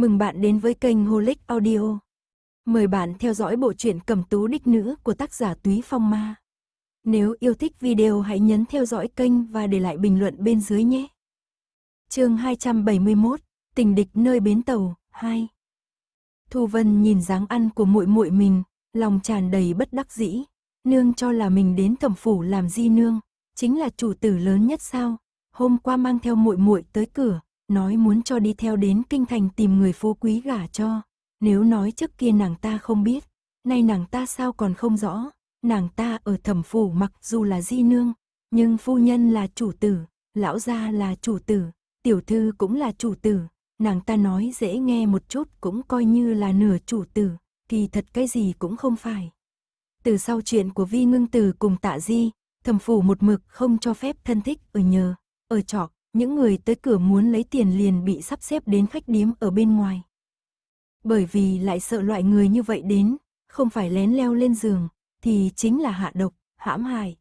Mừng bạn đến với kênh Holic Audio. Mời bạn theo dõi bộ truyện Cẩm Tú Đích Nữ của tác giả Túy Phong Ma. Nếu yêu thích video hãy nhấn theo dõi kênh và để lại bình luận bên dưới nhé. Chương 271: Tình địch nơi bến tàu 2. Thu Vân nhìn dáng ăn của muội muội mình, lòng tràn đầy bất đắc dĩ, nương cho là mình đến thẩm phủ làm di nương, chính là chủ tử lớn nhất sao? Hôm qua mang theo muội muội tới cửa, nói muốn cho đi theo đến kinh thành tìm người phú quý gả cho. Nếu nói trước kia nàng ta không biết, nay nàng ta sao còn không rõ, nàng ta ở thẩm phủ mặc dù là di nương, nhưng phu nhân là chủ tử, lão gia là chủ tử, tiểu thư cũng là chủ tử, nàng ta nói dễ nghe một chút cũng coi như là nửa chủ tử, kỳ thật cái gì cũng không phải. Từ sau chuyện của Vi Ngưng Tử cùng Tạ Di, thẩm phủ một mực không cho phép thân thích ở nhờ, ở trọ, những người tới cửa muốn lấy tiền liền bị sắp xếp đến khách điếm ở bên ngoài. Bởi vì lại sợ loại người như vậy đến, không phải lén leo lên giường, thì chính là hạ độc, hãm hại.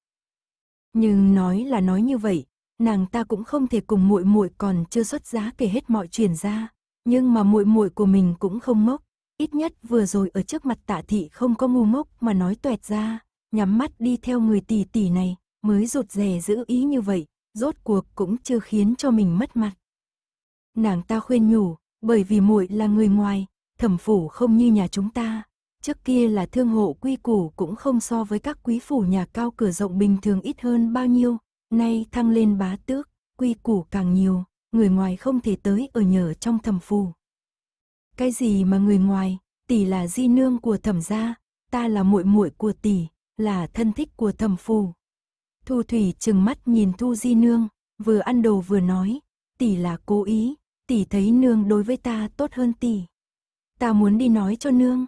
Nhưng nói là nói như vậy, nàng ta cũng không thể cùng muội muội còn chưa xuất giá kể hết mọi chuyện ra, nhưng mà muội muội của mình cũng không mốc, ít nhất vừa rồi ở trước mặt Tạ thị không có ngu mốc mà nói toẹt ra, nhắm mắt đi theo người tỷ tỷ này, mới rụt rè giữ ý như vậy, rốt cuộc cũng chưa khiến cho mình mất mặt. Nàng ta khuyên nhủ, bởi vì muội là người ngoài, thẩm phủ không như nhà chúng ta, trước kia là thương hộ quy củ cũng không so với các quý phủ nhà cao cửa rộng bình thường ít hơn bao nhiêu, nay thăng lên bá tước, quy củ càng nhiều, người ngoài không thể tới ở nhờ trong thẩm phủ. Cái gì mà người ngoài, tỷ là di nương của thẩm gia, ta là muội muội của tỷ, là thân thích của thẩm phủ, Thu Thủy chừng mắt nhìn Thu Di Nương, vừa ăn đồ vừa nói, tỷ là cố ý, tỷ thấy nương đối với ta tốt hơn tỷ. Ta muốn đi nói cho nương.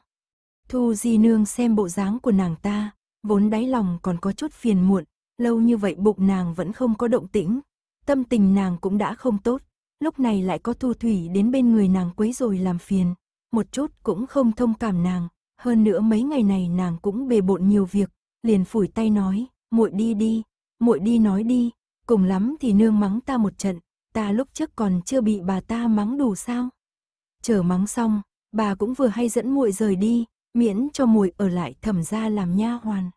Thu Di Nương xem bộ dáng của nàng ta, vốn đáy lòng còn có chút phiền muộn, lâu như vậy bụng nàng vẫn không có động tĩnh, tâm tình nàng cũng đã không tốt, lúc này lại có Thu Thủy đến bên người nàng quấy rồi làm phiền, một chút cũng không thông cảm nàng, hơn nữa mấy ngày này nàng cũng bề bộn nhiều việc, liền phủi tay nói, muội đi đi, muội đi nói đi, cùng lắm thì nương mắng ta một trận, ta lúc trước còn chưa bị bà ta mắng đủ sao? Chờ mắng xong, bà cũng vừa hay dẫn muội rời đi, miễn cho muội ở lại thẩm gia làm nha hoàn.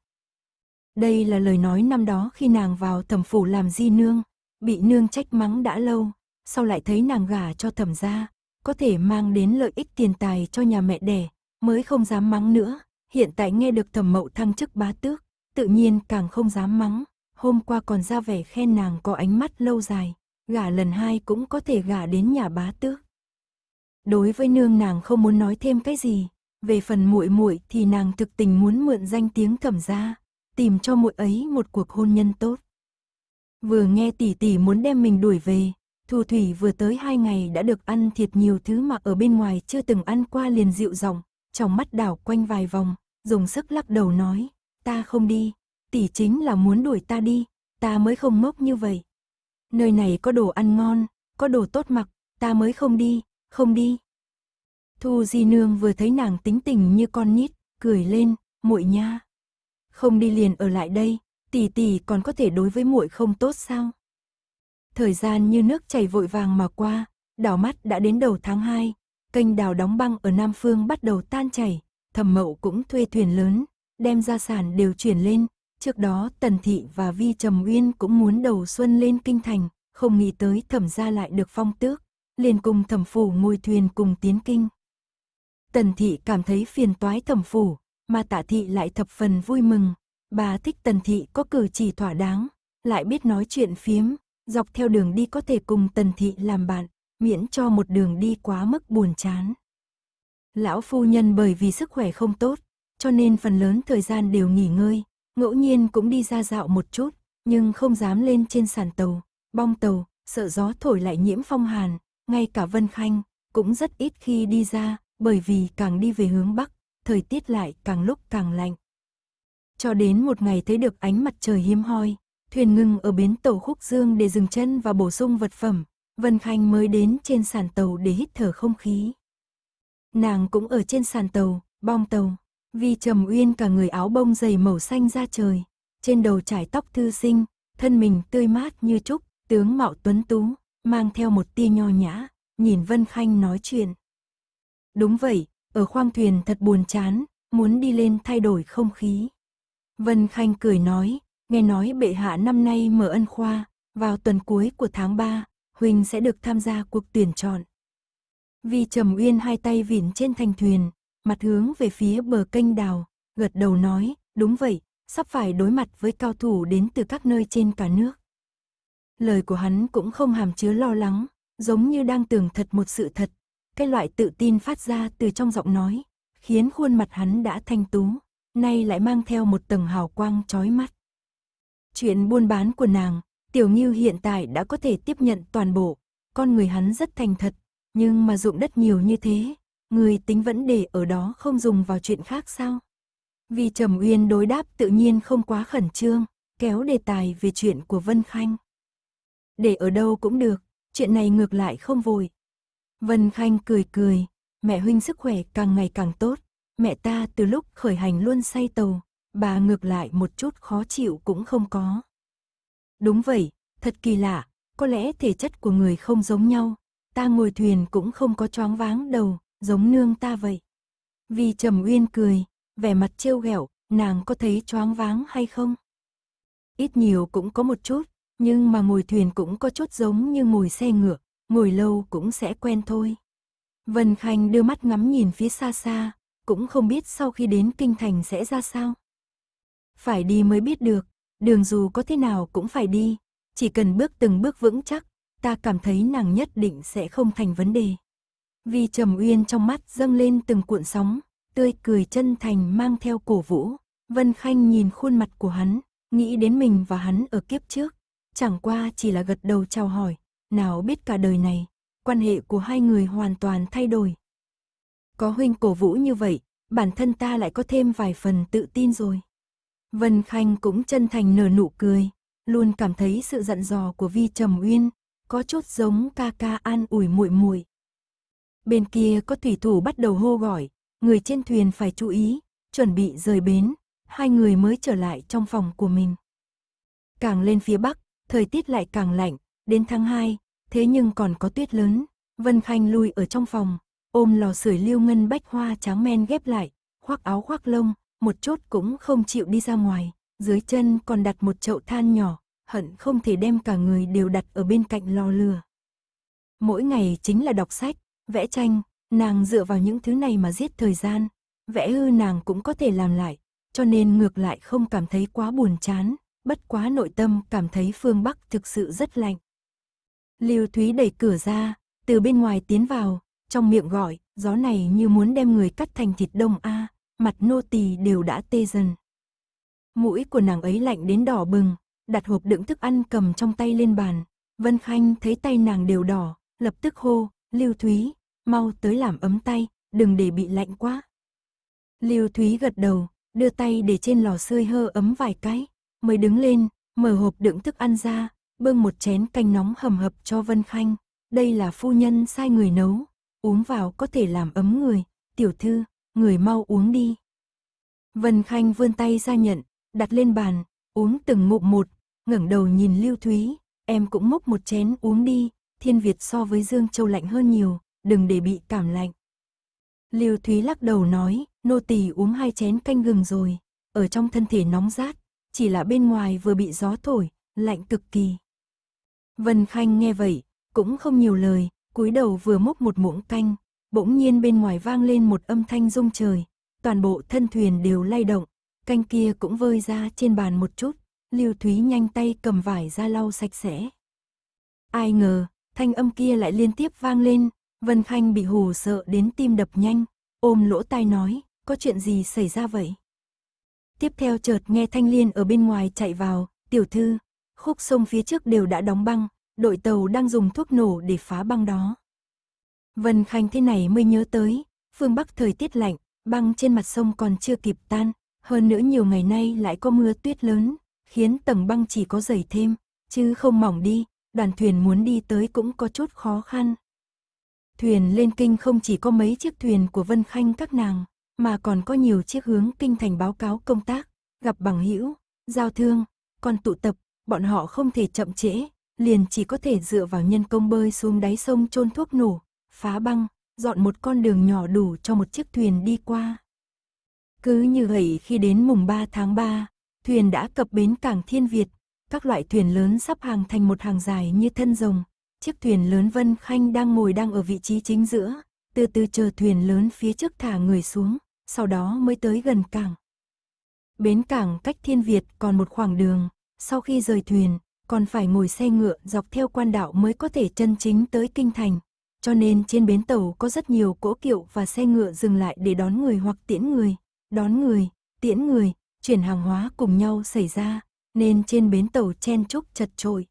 Đây là lời nói năm đó khi nàng vào thẩm phủ làm di nương, bị nương trách mắng đã lâu, sau lại thấy nàng gả cho thẩm gia, có thể mang đến lợi ích tiền tài cho nhà mẹ đẻ, mới không dám mắng nữa, hiện tại nghe được thẩm mậu thăng chức bá tước, tự nhiên càng không dám mắng, hôm qua còn ra vẻ khen nàng có ánh mắt lâu dài, gả lần hai cũng có thể gả đến nhà bá tước. Đối với nương nàng không muốn nói thêm cái gì, về phần muội muội thì nàng thực tình muốn mượn danh tiếng thẩm gia, tìm cho muội ấy một cuộc hôn nhân tốt. Vừa nghe tỷ tỷ muốn đem mình đuổi về, Thu Thủy vừa tới hai ngày đã được ăn thiệt nhiều thứ mà ở bên ngoài chưa từng ăn qua liền dịu giọng, trong mắt đảo quanh vài vòng, dùng sức lắc đầu nói, ta không đi, tỷ chính là muốn đuổi ta đi, ta mới không mốc như vậy. Nơi này có đồ ăn ngon, có đồ tốt mặc, ta mới không đi, không đi. Thu Di Nương vừa thấy nàng tính tình như con nít, cười lên, muội nha. Không đi liền ở lại đây, tỷ tỷ còn có thể đối với muội không tốt sao? Thời gian như nước chảy vội vàng mà qua, đảo mắt đã đến đầu tháng 2, kênh đào đóng băng ở Nam Phương bắt đầu tan chảy, thẩm mậu cũng thuê thuyền lớn, đem gia sản đều chuyển lên, Trước đó, Tần Thị và Vi Trầm Uyên cũng muốn đầu xuân lên kinh thành, không nghĩ tới thẩm gia lại được phong tước, liền cùng thẩm phủ ngồi thuyền cùng tiến kinh. Tần Thị cảm thấy phiền toái thẩm phủ, mà Tạ Thị lại thập phần vui mừng. Bà thích Tần Thị có cử chỉ thỏa đáng, lại biết nói chuyện phiếm, dọc theo đường đi có thể cùng Tần Thị làm bạn, miễn cho một đường đi quá mức buồn chán. Lão phu nhân bởi vì sức khỏe không tốt, cho nên phần lớn thời gian đều nghỉ ngơi, Ngẫu nhiên cũng đi ra dạo một chút, nhưng không dám lên trên sàn tàu, bong tàu, sợ gió thổi lại nhiễm phong hàn, ngay cả Vân Khanh cũng rất ít khi đi ra, bởi vì càng đi về hướng Bắc, thời tiết lại càng lúc càng lạnh. Cho đến một ngày thấy được ánh mặt trời hiếm hoi, thuyền ngừng ở bến tàu khúc dương để dừng chân và bổ sung vật phẩm, Vân Khanh mới đến trên sàn tàu để hít thở không khí. Nàng cũng ở trên sàn tàu, bong tàu. Vi Trầm Uyên cả người áo bông dày màu xanh ra trời, trên đầu trải tóc thư sinh, thân mình tươi mát như trúc, tướng mạo tuấn tú, mang theo một tia nho nhã, nhìn Vân Khanh nói chuyện. Đúng vậy, ở khoang thuyền thật buồn chán, muốn đi lên thay đổi không khí. Vân Khanh cười nói, nghe nói bệ hạ năm nay mở ân khoa, vào tuần cuối của tháng 3, Huỳnh sẽ được tham gia cuộc tuyển chọn. Vi Trầm Uyên hai tay vỉn trên thành thuyền, mặt hướng về phía bờ kênh đào, gật đầu nói, đúng vậy, sắp phải đối mặt với cao thủ đến từ các nơi trên cả nước. Lời của hắn cũng không hàm chứa lo lắng, giống như đang tưởng thật một sự thật. Cái loại tự tin phát ra từ trong giọng nói, khiến khuôn mặt hắn đã thanh tú, nay lại mang theo một tầng hào quang chói mắt. Chuyện buôn bán của nàng, Tiểu như hiện tại đã có thể tiếp nhận toàn bộ, con người hắn rất thành thật, nhưng mà dụng đất nhiều như thế, Người tính vẫn để ở đó không dùng vào chuyện khác sao? Vì Trầm Uyên đối đáp tự nhiên không quá khẩn trương, kéo đề tài về chuyện của Vân Khanh. Để ở đâu cũng được, chuyện này ngược lại không vội. Vân Khanh cười cười, mẹ huynh sức khỏe càng ngày càng tốt, mẹ ta từ lúc khởi hành luôn say tàu, bà ngược lại một chút khó chịu cũng không có. Đúng vậy, thật kỳ lạ, có lẽ thể chất của người không giống nhau, ta ngồi thuyền cũng không có choáng váng đầu, giống nương ta vậy. Vì Trầm Uyên cười, vẻ mặt trêu ghẹo, nàng có thấy choáng váng hay không? Ít nhiều cũng có một chút, nhưng mà ngồi thuyền cũng có chút giống như ngồi xe ngựa, ngồi lâu cũng sẽ quen thôi. Vân Khanh đưa mắt ngắm nhìn phía xa xa, cũng không biết sau khi đến kinh thành sẽ ra sao. Phải đi mới biết được, đường dù có thế nào cũng phải đi, chỉ cần bước từng bước vững chắc, ta cảm thấy nàng nhất định sẽ không thành vấn đề vì trầm uyên trong mắt dâng lên từng cuộn sóng, tươi cười chân thành mang theo cổ vũ. Vân Khanh nhìn khuôn mặt của hắn, nghĩ đến mình và hắn ở kiếp trước, chẳng qua chỉ là gật đầu chào hỏi, nào biết cả đời này, quan hệ của hai người hoàn toàn thay đổi. Có huynh cổ vũ như vậy, bản thân ta lại có thêm vài phần tự tin rồi. Vân Khanh cũng chân thành nở nụ cười, luôn cảm thấy sự giận dò của Vi Trầm Uyên có chút giống ca ca an ủi muội muội, Bên kia có thủy thủ bắt đầu hô gọi, người trên thuyền phải chú ý, chuẩn bị rời bến, hai người mới trở lại trong phòng của mình. Càng lên phía bắc, thời tiết lại càng lạnh, đến tháng 2, thế nhưng còn có tuyết lớn, Vân Khanh lui ở trong phòng, ôm lò sưởi liêu ngân bách hoa trắng men ghép lại, khoác áo khoác lông, một chốt cũng không chịu đi ra ngoài, dưới chân còn đặt một chậu than nhỏ, hận không thể đem cả người đều đặt ở bên cạnh lò lửa. Mỗi ngày chính là đọc sách, Vẽ tranh, nàng dựa vào những thứ này mà giết thời gian, vẽ hư nàng cũng có thể làm lại, cho nên ngược lại không cảm thấy quá buồn chán, bất quá nội tâm cảm thấy phương Bắc thực sự rất lạnh. Lưu Thúy đẩy cửa ra, từ bên ngoài tiến vào, trong miệng gọi, gió này như muốn đem người cắt thành thịt đông a, mặt nô tỳ đều đã tê dần. Mũi của nàng ấy lạnh đến đỏ bừng, đặt hộp đựng thức ăn cầm trong tay lên bàn, Vân Khanh thấy tay nàng đều đỏ, lập tức hô, Lưu Thúy, mau tới làm ấm tay, đừng để bị lạnh quá. Lưu Thúy gật đầu, đưa tay để trên lò sưởi hơ ấm vài cái, mới đứng lên, mở hộp đựng thức ăn ra, bưng một chén canh nóng hầm hập cho Vân Khanh. Đây là phu nhân sai người nấu, uống vào có thể làm ấm người, tiểu thư, người mau uống đi. Vân Khanh vươn tay ra nhận, đặt lên bàn, uống từng ngụm một, ngẩng đầu nhìn Lưu Thúy, em cũng múc một chén uống đi, Thiên Việt so với Dương Châu lạnh hơn nhiều, đừng để bị cảm lạnh. Lưu Thúy lắc đầu nói, nô tỳ uống hai chén canh gừng rồi, ở trong thân thể nóng rát, chỉ là bên ngoài vừa bị gió thổi, lạnh cực kỳ. Vân Khanh nghe vậy, cũng không nhiều lời, cúi đầu vừa múc một muỗng canh, bỗng nhiên bên ngoài vang lên một âm thanh rung trời, toàn bộ thân thuyền đều lay động, canh kia cũng vơi ra trên bàn một chút, Lưu Thúy nhanh tay cầm vải ra lau sạch sẽ. Ai ngờ, thanh âm kia lại liên tiếp vang lên, Vân Khanh bị hù sợ đến tim đập nhanh, ôm lỗ tai nói, có chuyện gì xảy ra vậy? Tiếp theo chợt nghe Thanh Liên ở bên ngoài chạy vào, tiểu thư, khúc sông phía trước đều đã đóng băng, đội tàu đang dùng thuốc nổ để phá băng đó. Vân Khanh thế này mới nhớ tới, phương Bắc thời tiết lạnh, băng trên mặt sông còn chưa kịp tan, hơn nữa nhiều ngày nay lại có mưa tuyết lớn, khiến tầng băng chỉ có dày thêm, chứ không mỏng đi, đoàn thuyền muốn đi tới cũng có chút khó khăn. Thuyền lên kinh không chỉ có mấy chiếc thuyền của Vân Khanh các nàng, mà còn có nhiều chiếc hướng kinh thành báo cáo công tác, gặp bằng hữu, giao thương, còn tụ tập, bọn họ không thể chậm trễ, liền chỉ có thể dựa vào nhân công bơi xuống đáy sông chôn thuốc nổ, phá băng, dọn một con đường nhỏ đủ cho một chiếc thuyền đi qua. Cứ như vậy khi đến mùng 3 tháng 3, thuyền đã cập bến cảng Thiên Việt, các loại thuyền lớn sắp hàng thành một hàng dài như thân rồng. Chiếc thuyền lớn Vân Khanh đang ngồi đang ở vị trí chính giữa, từ từ chờ thuyền lớn phía trước thả người xuống, sau đó mới tới gần cảng. Bến cảng cách Thiên Việt còn một khoảng đường, sau khi rời thuyền, còn phải ngồi xe ngựa dọc theo quan đạo mới có thể chân chính tới kinh thành. Cho nên trên bến tàu có rất nhiều cỗ kiệu và xe ngựa dừng lại để đón người hoặc tiễn người, đón người, tiễn người, chuyển hàng hóa cùng nhau xảy ra, nên trên bến tàu chen chúc chật trội.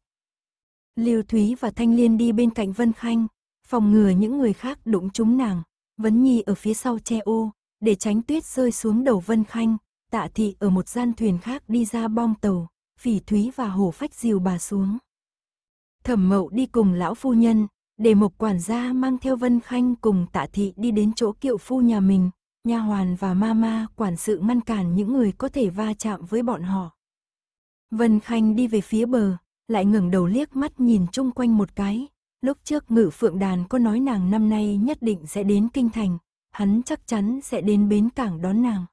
Lưu Thúy và Thanh Liên đi bên cạnh Vân Khanh, phòng ngừa những người khác đụng trúng nàng. Vấn Nhi ở phía sau che ô, để tránh tuyết rơi xuống đầu Vân Khanh, Tạ Thị ở một gian thuyền khác đi ra bom tàu, Phỉ Thúy và Hồ Phách dìu bà xuống. Thẩm Mậu đi cùng lão phu nhân, để một quản gia mang theo Vân Khanh cùng Tạ Thị đi đến chỗ kiệu phu nhà mình, nha hoàn và mama quản sự ngăn cản những người có thể va chạm với bọn họ. Vân Khanh đi về phía bờ, lại ngẩng đầu liếc mắt nhìn chung quanh một cái. Lúc trước ngự phượng đàn có nói nàng năm nay nhất định sẽ đến kinh thành, hắn chắc chắn sẽ đến bến cảng đón nàng.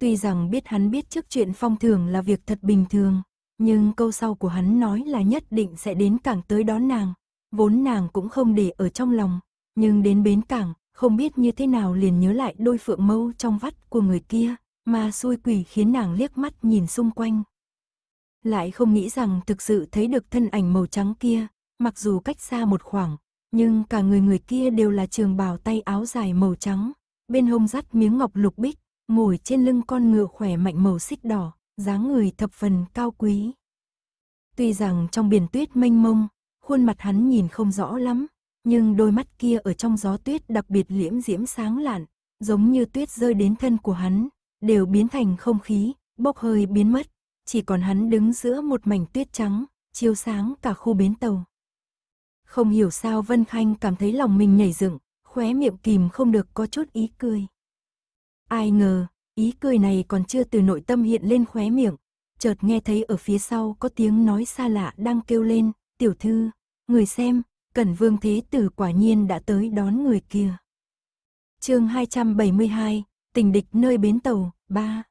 Tuy rằng biết hắn biết trước chuyện phong thường là việc thật bình thường, nhưng câu sau của hắn nói là nhất định sẽ đến cảng tới đón nàng. Vốn nàng cũng không để ở trong lòng, nhưng đến bến cảng, không biết như thế nào liền nhớ lại đôi phượng mâu trong vắt của người kia, mà xui quỷ khiến nàng liếc mắt nhìn xung quanh, lại không nghĩ rằng thực sự thấy được thân ảnh màu trắng kia, mặc dù cách xa một khoảng, nhưng cả người người kia đều là trường bào tay áo dài màu trắng, bên hông dắt miếng ngọc lục bích, ngồi trên lưng con ngựa khỏe mạnh màu xích đỏ, dáng người thập phần cao quý. Tuy rằng trong biển tuyết mênh mông, khuôn mặt hắn nhìn không rõ lắm, nhưng đôi mắt kia ở trong gió tuyết đặc biệt liễm diễm sáng lạn, giống như tuyết rơi đến thân của hắn, đều biến thành không khí, bốc hơi biến mất, chỉ còn hắn đứng giữa một mảnh tuyết trắng, chiếu sáng cả khu bến tàu. Không hiểu sao Vân Khanh cảm thấy lòng mình nhảy dựng, khóe miệng kìm không được có chút ý cười. Ai ngờ, ý cười này còn chưa từ nội tâm hiện lên khóe miệng, chợt nghe thấy ở phía sau có tiếng nói xa lạ đang kêu lên, tiểu thư, người xem, Cẩn Vương Thế Tử quả nhiên đã tới đón người kia. chương 272, tình địch nơi bến tàu, 3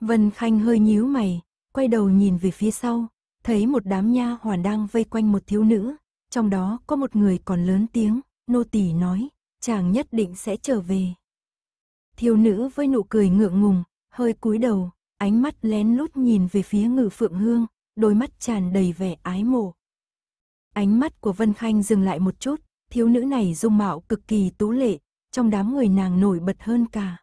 Vân Khanh hơi nhíu mày, quay đầu nhìn về phía sau, thấy một đám nha hoàn đang vây quanh một thiếu nữ, trong đó có một người còn lớn tiếng, nô tỳ nói, chàng nhất định sẽ trở về. Thiếu nữ với nụ cười ngượng ngùng, hơi cúi đầu, ánh mắt lén lút nhìn về phía ngự phượng hương, đôi mắt tràn đầy vẻ ái mộ. Ánh mắt của Vân Khanh dừng lại một chút, thiếu nữ này dung mạo cực kỳ tú lệ, trong đám người nàng nổi bật hơn cả.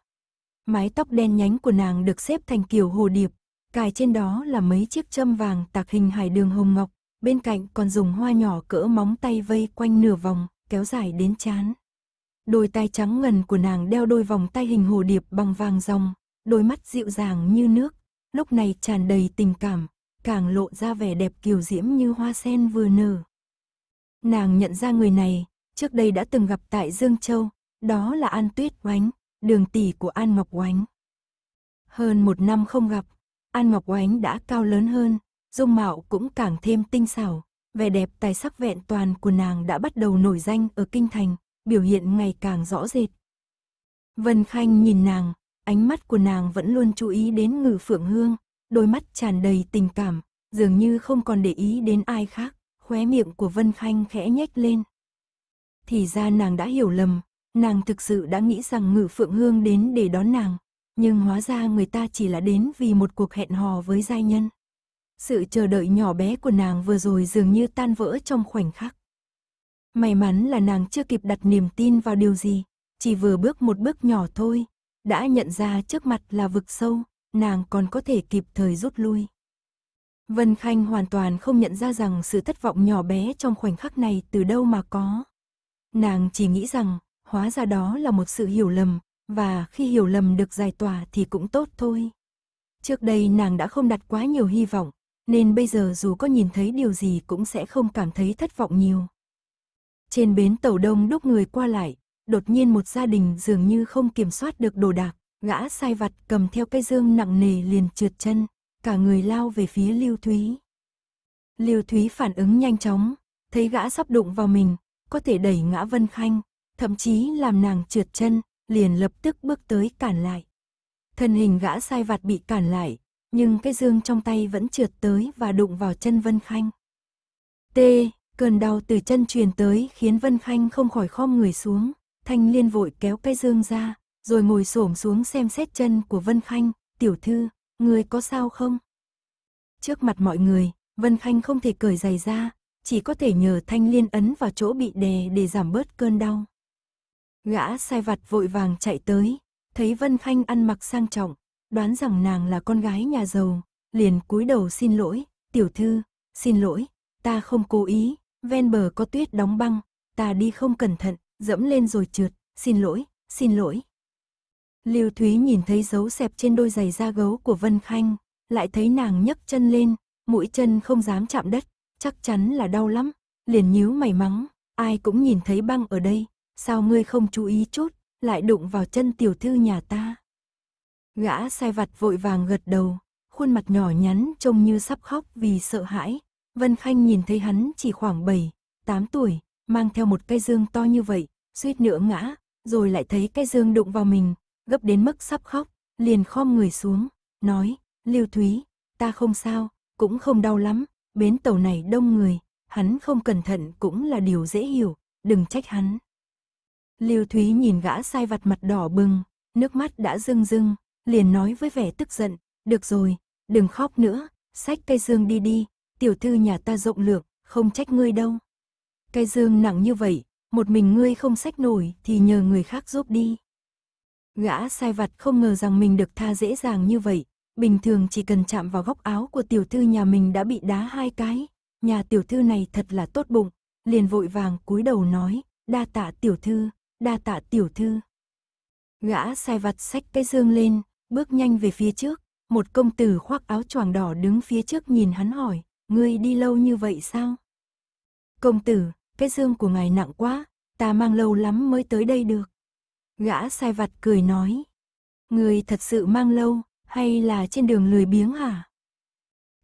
Mái tóc đen nhánh của nàng được xếp thành kiểu hồ điệp, cài trên đó là mấy chiếc châm vàng tạc hình hải đường hồng ngọc, bên cạnh còn dùng hoa nhỏ cỡ móng tay vây quanh nửa vòng, kéo dài đến chán. Đôi tai trắng ngần của nàng đeo đôi vòng tay hình hồ điệp bằng vàng ròng, đôi mắt dịu dàng như nước, lúc này tràn đầy tình cảm, càng lộ ra vẻ đẹp kiều diễm như hoa sen vừa nở. Nàng nhận ra người này, trước đây đã từng gặp tại Dương Châu, đó là An Tuyết Oánh, đường tỷ của An Ngọc Oánh. Hơn một năm không gặp, An Ngọc Oánh đã cao lớn hơn, dung mạo cũng càng thêm tinh xảo, vẻ đẹp tài sắc vẹn toàn của nàng đã bắt đầu nổi danh ở kinh thành, biểu hiện ngày càng rõ rệt. Vân Khanh nhìn nàng, ánh mắt của nàng vẫn luôn chú ý đến ngự phượng hương, đôi mắt tràn đầy tình cảm, dường như không còn để ý đến ai khác, khóe miệng của Vân Khanh khẽ nhếch lên. Thì ra nàng đã hiểu lầm, Nàng thực sự đã nghĩ rằng ngự phượng hương đến để đón nàng, nhưng hóa ra người ta chỉ là đến vì một cuộc hẹn hò với giai nhân. Sự chờ đợi nhỏ bé của nàng vừa rồi dường như tan vỡ trong khoảnh khắc. May mắn là nàng chưa kịp đặt niềm tin vào điều gì, chỉ vừa bước một bước nhỏ thôi, đã nhận ra trước mặt là vực sâu, nàng còn có thể kịp thời rút lui. Vân Khanh hoàn toàn không nhận ra rằng sự thất vọng nhỏ bé trong khoảnh khắc này từ đâu mà có. Nàng chỉ nghĩ rằng hóa ra đó là một sự hiểu lầm, và khi hiểu lầm được giải tỏa thì cũng tốt thôi. Trước đây nàng đã không đặt quá nhiều hy vọng, nên bây giờ dù có nhìn thấy điều gì cũng sẽ không cảm thấy thất vọng nhiều. Trên bến tàu đông đúc người qua lại, đột nhiên một gia đình dường như không kiểm soát được đồ đạc, gã sai vặt cầm theo cây dương nặng nề liền trượt chân, cả người lao về phía Lưu Thúy. Lưu Thúy phản ứng nhanh chóng, thấy gã sắp đụng vào mình, có thể đẩy ngã Vân Khanh, thậm chí làm nàng trượt chân, liền lập tức bước tới cản lại. Thân hình gã sai vặt bị cản lại, nhưng cái dương trong tay vẫn trượt tới và đụng vào chân Vân Khanh. T, cơn đau từ chân truyền tới khiến Vân Khanh không khỏi khom người xuống, Thanh Liên vội kéo cái dương ra, rồi ngồi xổm xuống xem xét chân của Vân Khanh, "Tiểu thư, người có sao không?" Trước mặt mọi người, Vân Khanh không thể cởi giày ra, chỉ có thể nhờ Thanh Liên ấn vào chỗ bị đè để giảm bớt cơn đau. Gã sai vặt vội vàng chạy tới, thấy Vân Khanh ăn mặc sang trọng, đoán rằng nàng là con gái nhà giàu, liền cúi đầu xin lỗi, tiểu thư, xin lỗi, ta không cố ý, ven bờ có tuyết đóng băng, ta đi không cẩn thận, dẫm lên rồi trượt, xin lỗi, xin lỗi. Lưu Thúy nhìn thấy dấu xẹp trên đôi giày da gấu của Vân Khanh, lại thấy nàng nhấc chân lên, mũi chân không dám chạm đất, chắc chắn là đau lắm, liền nhíu mày mắng, ai cũng nhìn thấy băng ở đây, sao ngươi không chú ý chút, lại đụng vào chân tiểu thư nhà ta. Gã sai vặt vội vàng gật đầu, khuôn mặt nhỏ nhắn trông như sắp khóc vì sợ hãi. Vân Khanh nhìn thấy hắn chỉ khoảng 7, 8 tuổi, mang theo một cây dương to như vậy, suýt nữa ngã, rồi lại thấy cây dương đụng vào mình, gấp đến mức sắp khóc, liền khom người xuống, nói, Lưu Thúy, ta không sao, cũng không đau lắm, bến tàu này đông người, hắn không cẩn thận cũng là điều dễ hiểu, đừng trách hắn. Liêu Thúy nhìn gã sai vặt mặt đỏ bừng, nước mắt đã rưng rưng, liền nói với vẻ tức giận, được rồi, đừng khóc nữa, xách cây dương đi đi, tiểu thư nhà ta rộng lượng, không trách ngươi đâu. Cây dương nặng như vậy, một mình ngươi không xách nổi thì nhờ người khác giúp đi. Gã sai vặt không ngờ rằng mình được tha dễ dàng như vậy, bình thường chỉ cần chạm vào góc áo của tiểu thư nhà mình đã bị đá hai cái, nhà tiểu thư này thật là tốt bụng, liền vội vàng cúi đầu nói, đa tạ tiểu thư đa tạ tiểu thư. Gã sai vặt xách cái dương lên, bước nhanh về phía trước, một công tử khoác áo choàng đỏ đứng phía trước nhìn hắn hỏi, ngươi đi lâu như vậy sao? Công tử, cái dương của ngài nặng quá, ta mang lâu lắm mới tới đây được. Gã sai vặt cười nói, ngươi thật sự mang lâu, hay là trên đường lười biếng hả?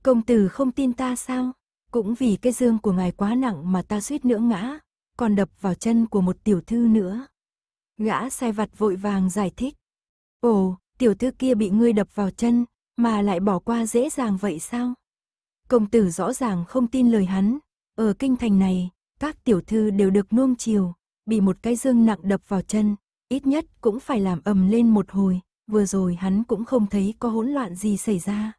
Công tử không tin ta sao? Cũng vì cái dương của ngài quá nặng mà ta suýt nữa ngã, còn đập vào chân của một tiểu thư nữa. Gã sai vặt vội vàng giải thích. Ồ, tiểu thư kia bị ngươi đập vào chân, mà lại bỏ qua dễ dàng vậy sao? Công tử rõ ràng không tin lời hắn. Ở kinh thành này, các tiểu thư đều được nuông chiều, bị một cái dương nặng đập vào chân, ít nhất cũng phải làm ầm lên một hồi, vừa rồi hắn cũng không thấy có hỗn loạn gì xảy ra.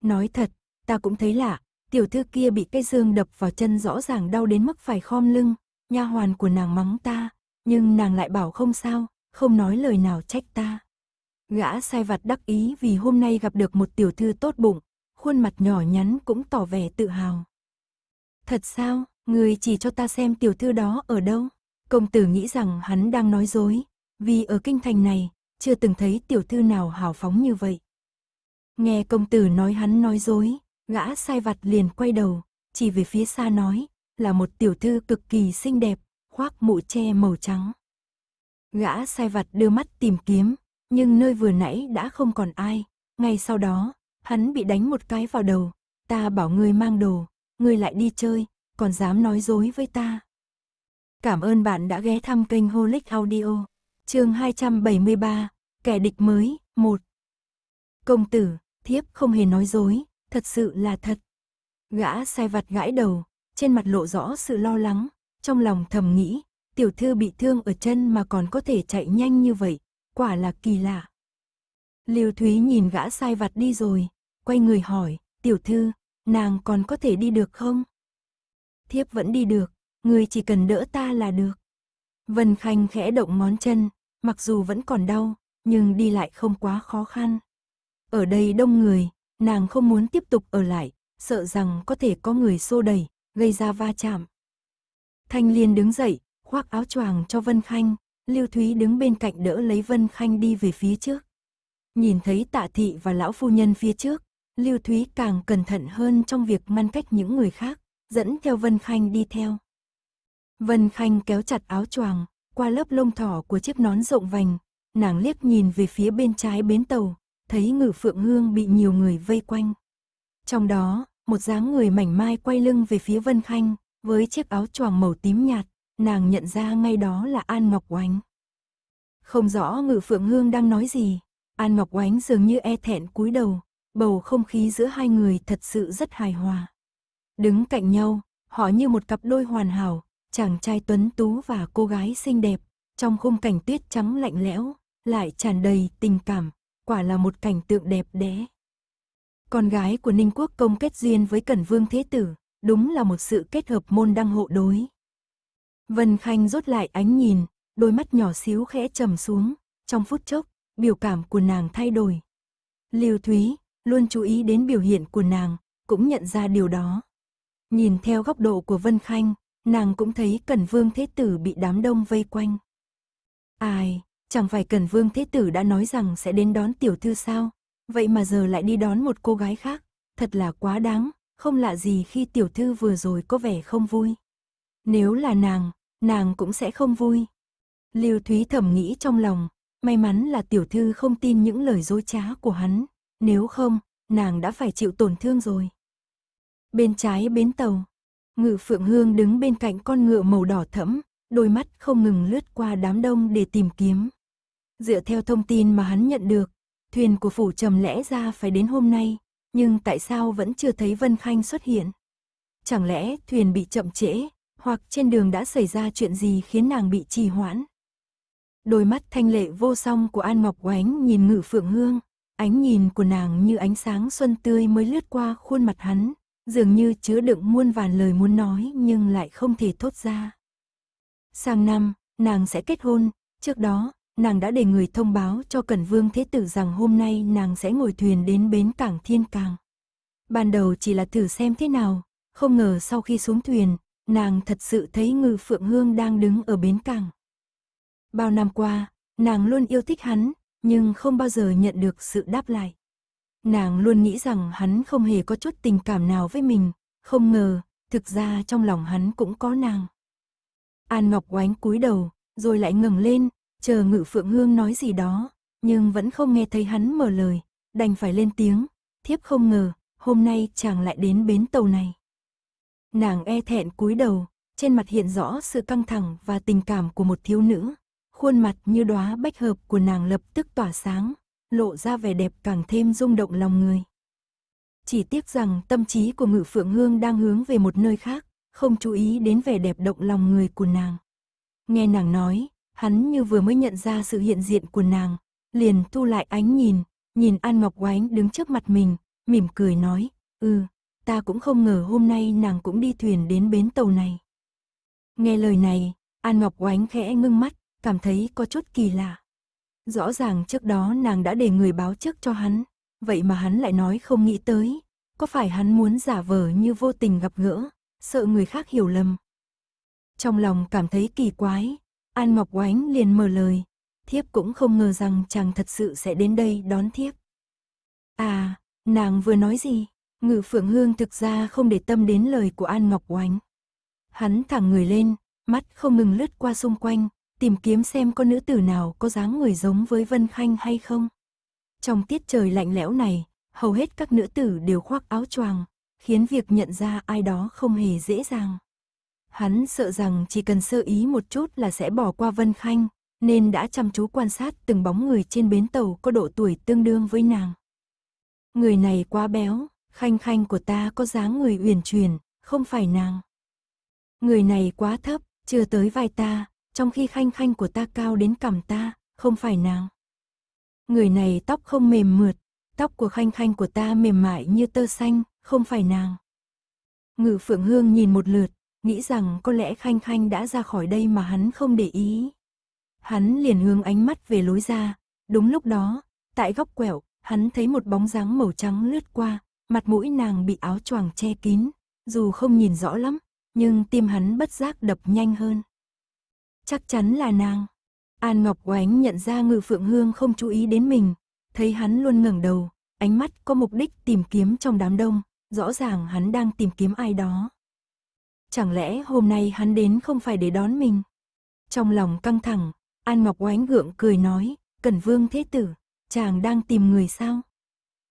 Nói thật, ta cũng thấy lạ, tiểu thư kia bị cái dương đập vào chân rõ ràng đau đến mức phải khom lưng, nha hoàn của nàng mắng ta, nhưng nàng lại bảo không sao, không nói lời nào trách ta. Gã sai vặt đắc ý vì hôm nay gặp được một tiểu thư tốt bụng, khuôn mặt nhỏ nhắn cũng tỏ vẻ tự hào. Thật sao, người chỉ cho ta xem tiểu thư đó ở đâu? Công tử nghĩ rằng hắn đang nói dối, vì ở kinh thành này, chưa từng thấy tiểu thư nào hào phóng như vậy. Nghe công tử nói hắn nói dối, Gã sai vặt liền quay đầu, chỉ về phía xa nói, là một tiểu thư cực kỳ xinh đẹp, khoác mũ che màu trắng. Gã sai vặt đưa mắt tìm kiếm, nhưng nơi vừa nãy đã không còn ai. Ngay sau đó, hắn bị đánh một cái vào đầu. Ta bảo ngươi mang đồ, ngươi lại đi chơi, còn dám nói dối với ta. Cảm ơn bạn đã ghé thăm kênh Holic Audio. Chương 273, kẻ địch mới, 1. Công tử, thiếp không hề nói dối, thật sự là thật. Gã sai vặt gãi đầu, trên mặt lộ rõ sự lo lắng, trong lòng thầm nghĩ, tiểu thư bị thương ở chân mà còn có thể chạy nhanh như vậy, quả là kỳ lạ. Liêu Thúy nhìn gã sai vặt đi rồi, quay người hỏi, tiểu thư, nàng còn có thể đi được không? Thiếp vẫn đi được, người chỉ cần đỡ ta là được. Vân Khanh khẽ động ngón chân, mặc dù vẫn còn đau, nhưng đi lại không quá khó khăn. Ở đây đông người, nàng không muốn tiếp tục ở lại, sợ rằng có thể có người xô đẩy, gây ra va chạm. Thanh Liên đứng dậy, khoác áo choàng cho Vân Khanh, Lưu Thúy đứng bên cạnh đỡ lấy Vân Khanh đi về phía trước. Nhìn thấy tạ thị và lão phu nhân phía trước, Lưu Thúy càng cẩn thận hơn trong việc ngăn cách những người khác, dẫn theo Vân Khanh đi theo. Vân Khanh kéo chặt áo choàng, qua lớp lông thỏ của chiếc nón rộng vành, nàng liếc nhìn về phía bên trái bến tàu, thấy ngự phượng hương bị nhiều người vây quanh. Trong đó, một dáng người mảnh mai quay lưng về phía Vân Khanh, với chiếc áo choàng màu tím nhạt, nàng nhận ra ngay đó là An Ngọc Oánh. Không rõ ngự phượng hương đang nói gì, An Ngọc Oánh dường như e thẹn cúi đầu, bầu không khí giữa hai người thật sự rất hài hòa. Đứng cạnh nhau, họ như một cặp đôi hoàn hảo, chàng trai tuấn tú và cô gái xinh đẹp, trong khung cảnh tuyết trắng lạnh lẽo, lại tràn đầy tình cảm, quả là một cảnh tượng đẹp đẽ. Con gái của Ninh Quốc công kết duyên với Cẩn Vương Thế Tử, đúng là một sự kết hợp môn đăng hộ đối. Vân Khanh rốt lại ánh nhìn, đôi mắt nhỏ xíu khẽ trầm xuống, trong phút chốc, biểu cảm của nàng thay đổi. Lưu Thúy, luôn chú ý đến biểu hiện của nàng, cũng nhận ra điều đó. Nhìn theo góc độ của Vân Khanh, nàng cũng thấy Cẩn Vương Thế Tử bị đám đông vây quanh. Ai, Chẳng phải Cần Vương Thế Tử đã nói rằng sẽ đến đón tiểu thư sao? Vậy mà giờ lại đi đón một cô gái khác, thật là quá đáng, không lạ gì khi tiểu thư vừa rồi có vẻ không vui. Nếu là nàng, nàng cũng sẽ không vui. liêu Thúy thầm nghĩ trong lòng, may mắn là tiểu thư không tin những lời dối trá của hắn, nếu không, nàng đã phải chịu tổn thương rồi. Bên trái bến tàu, Ngự Phượng Hương đứng bên cạnh con ngựa màu đỏ thẫm, đôi mắt không ngừng lướt qua đám đông để tìm kiếm. Dựa theo thông tin mà hắn nhận được, thuyền của phủ trầm lẽ ra phải đến hôm nay, nhưng tại sao vẫn chưa thấy Vân Khanh xuất hiện? Chẳng lẽ thuyền bị chậm trễ, hoặc trên đường đã xảy ra chuyện gì khiến nàng bị trì hoãn? Đôi mắt thanh lệ vô song của An Ngọc Oánh nhìn ngự phượng hương, ánh nhìn của nàng như ánh sáng xuân tươi mới lướt qua khuôn mặt hắn, dường như chứa đựng muôn vàn lời muốn nói nhưng lại không thể thốt ra. Sang năm, nàng sẽ kết hôn, trước đó, nàng đã để người thông báo cho Cẩn Vương Thế Tử rằng hôm nay nàng sẽ ngồi thuyền đến bến cảng Thiên Càng. Ban đầu chỉ là thử xem thế nào, không ngờ sau khi xuống thuyền, nàng thật sự thấy Ngư Phượng Hương đang đứng ở bến cảng. Bao năm qua, nàng luôn yêu thích hắn, nhưng không bao giờ nhận được sự đáp lại. Nàng luôn nghĩ rằng hắn không hề có chút tình cảm nào với mình, không ngờ, thực ra trong lòng hắn cũng có nàng. An Ngọc Oánh cúi đầu, rồi lại ngẩng lên, chờ Ngự Phượng Hương nói gì đó, nhưng vẫn không nghe thấy hắn mở lời, đành phải lên tiếng, thiếp không ngờ, hôm nay chàng lại đến bến tàu này. Nàng e thẹn cúi đầu, trên mặt hiện rõ sự căng thẳng và tình cảm của một thiếu nữ, khuôn mặt như đóa bách hợp của nàng lập tức tỏa sáng, lộ ra vẻ đẹp càng thêm rung động lòng người. Chỉ tiếc rằng tâm trí của Ngự Phượng Hương đang hướng về một nơi khác, không chú ý đến vẻ đẹp động lòng người của nàng. Nghe nàng nói, hắn như vừa mới nhận ra sự hiện diện của nàng, liền thu lại ánh nhìn, nhìn An Ngọc Oánh đứng trước mặt mình, mỉm cười nói, ừ, ta cũng không ngờ hôm nay nàng cũng đi thuyền đến bến tàu này. Nghe lời này, An Ngọc Oánh khẽ ngưng mắt, cảm thấy có chút kỳ lạ. Rõ ràng trước đó nàng đã để người báo trước cho hắn, vậy mà hắn lại nói không nghĩ tới, có phải hắn muốn giả vờ như vô tình gặp gỡ, sợ người khác hiểu lầm. Trong lòng cảm thấy kỳ quái, An Ngọc Oánh liền mở lời, thiếp cũng không ngờ rằng chàng thật sự sẽ đến đây đón thiếp. À, nàng vừa nói gì? Ngự Phượng Hương thực ra không để tâm đến lời của An Ngọc Oánh. Hắn thẳng người lên, mắt không ngừng lướt qua xung quanh, tìm kiếm xem có nữ tử nào có dáng người giống với Vân Khanh hay không. Trong tiết trời lạnh lẽo này, hầu hết các nữ tử đều khoác áo choàng, khiến việc nhận ra ai đó không hề dễ dàng. Hắn sợ rằng chỉ cần sơ ý một chút là sẽ bỏ qua Vân Khanh, nên đã chăm chú quan sát từng bóng người trên bến tàu có độ tuổi tương đương với nàng. Người này quá béo, khanh khanh của ta có dáng người uyển chuyển, không phải nàng. Người này quá thấp, chưa tới vai ta, trong khi khanh khanh của ta cao đến cằm ta, không phải nàng. Người này tóc không mềm mượt, tóc của khanh khanh của ta mềm mại như tơ xanh, không phải nàng. Ngự phượng hương nhìn một lượt, nghĩ rằng có lẽ Khanh Khanh đã ra khỏi đây mà hắn không để ý. Hắn liền hướng ánh mắt về lối ra, đúng lúc đó, tại góc quẹo, hắn thấy một bóng dáng màu trắng lướt qua, mặt mũi nàng bị áo choàng che kín, dù không nhìn rõ lắm, nhưng tim hắn bất giác đập nhanh hơn. Chắc chắn là nàng. An Ngọc Oánh nhận ra Ngự Phượng Hương không chú ý đến mình, thấy hắn luôn ngẩng đầu, ánh mắt có mục đích tìm kiếm trong đám đông, rõ ràng hắn đang tìm kiếm ai đó. Chẳng lẽ hôm nay hắn đến không phải để đón mình? Trong lòng căng thẳng, An Ngọc oánh gượng cười nói, Cẩn Vương Thế Tử, chàng đang tìm người sao?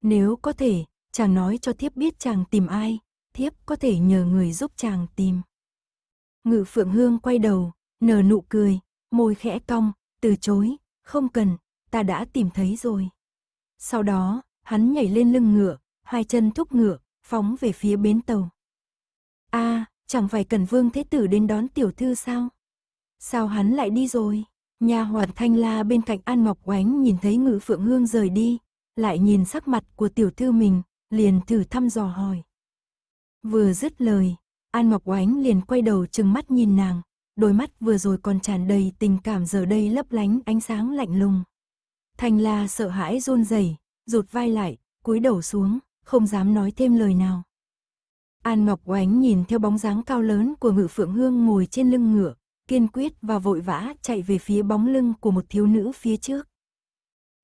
Nếu có thể, chàng nói cho thiếp biết chàng tìm ai, thiếp có thể nhờ người giúp chàng tìm. Ngự Phượng Hương quay đầu, nở nụ cười, môi khẽ cong, từ chối, không cần, ta đã tìm thấy rồi. Sau đó, hắn nhảy lên lưng ngựa, hai chân thúc ngựa, phóng về phía bến tàu. a à, chẳng phải cần vương thế tử đến đón tiểu thư sao? Sao hắn lại đi rồi? Nhà hoàn thanh la bên cạnh An Ngọc Oánh nhìn thấy ngự phượng hương rời đi, lại nhìn sắc mặt của tiểu thư mình, liền thử thăm dò hỏi. Vừa dứt lời, An Ngọc Oánh liền quay đầu trừng mắt nhìn nàng, đôi mắt vừa rồi còn tràn đầy tình cảm giờ đây lấp lánh ánh sáng lạnh lùng. Thanh la sợ hãi run rẩy, rụt vai lại, cúi đầu xuống không dám nói thêm lời nào. An Ngọc Oánh nhìn theo bóng dáng cao lớn của ngự phượng hương ngồi trên lưng ngựa, kiên quyết và vội vã chạy về phía bóng lưng của một thiếu nữ phía trước.